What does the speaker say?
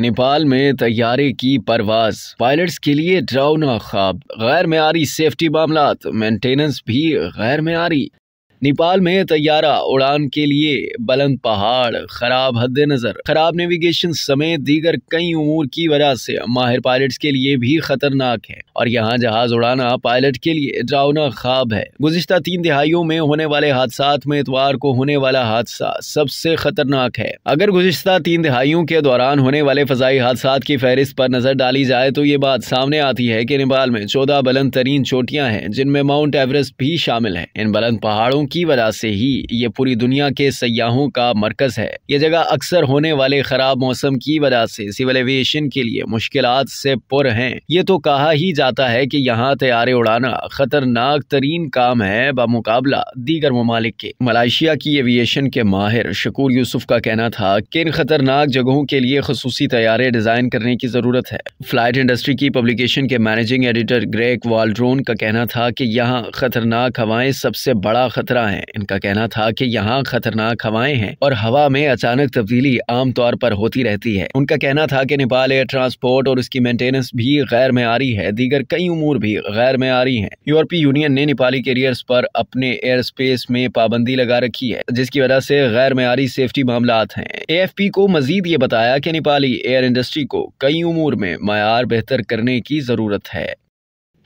नेपाल में तैयारे की परवाज पायलट्स के लिए डरावना खाब गैर मीरी सेफ्टी मामला मेंटेनेंस भी गैर मीरी नेपाल में तैयारा उड़ान के लिए बुलंद पहाड़ खराब हद नज़र खराब नेविगेशन समेत दीगर कई उमूर की वजह से माहिर पायलट के लिए भी खतरनाक है और यहाँ जहाज उड़ाना पायलट के लिए डरावना खाब है गुजश्ता तीन दिहाइयों में होने वाले हादसा में इतवार को होने वाला हादसा सबसे खतरनाक है अगर गुजश्ता तीन दिहाइयों के दौरान होने वाले फजाई हादसा की फहरिस्त पर नजर डाली जाए तो ये बात सामने आती है की नेपाल में चौदह बुलंद तरीन चोटियाँ हैं जिनमें माउंट एवरेस्ट भी शामिल है इन बुलंद पहाड़ों की वजह से ही ये पूरी दुनिया के सयाहों का मरकज़ है ये जगह अक्सर होने वाले ख़राब मौसम की वजह से सिविल एविएशन के लिए मुश्किल से पुर हैं ये तो कहा ही जाता है कि यहाँ तैयारे उड़ाना खतरनाक तरीन काम है बामुकाबला दीगर ममालिक के मलाइशिया की एविएशन के माहिर शकूर यूसुफ का कहना था कि इन खतरनाक जगहों के लिए खसूसी तैयारे डिज़ाइन करने की ज़रूरत है फ्लाइट इंडस्ट्री की पब्लिकेशन के मैनेजिंग एडिटर ग्रेक वाल्ड्रोन का कहना था कि यहाँ खतरनाक हवाएं सबसे बड़ा खतरा खतरा है इनका कहना था कि यहाँ खतरनाक हवाएं हैं और हवा में अचानक तब्दीली आमतौर पर होती रहती है उनका कहना था कि नेपाल एयर ट्रांसपोर्ट और उसकी मेंटेनेंस भी गैर में आ रही है दीगर कई उमूर भी गैर में आ रही है यूरोपीय यूनियन ने नेपाली कैरियर्स पर अपने एयर स्पेस में पाबंदी लगा रखी है जिसकी वजह से गैर मयारी सेफ्टी मामला एफ पी को मजीद ये बताया कि नेपाली एयर इंडस्ट्री को कई उमूर में मैार बेहतर करने की जरूरत है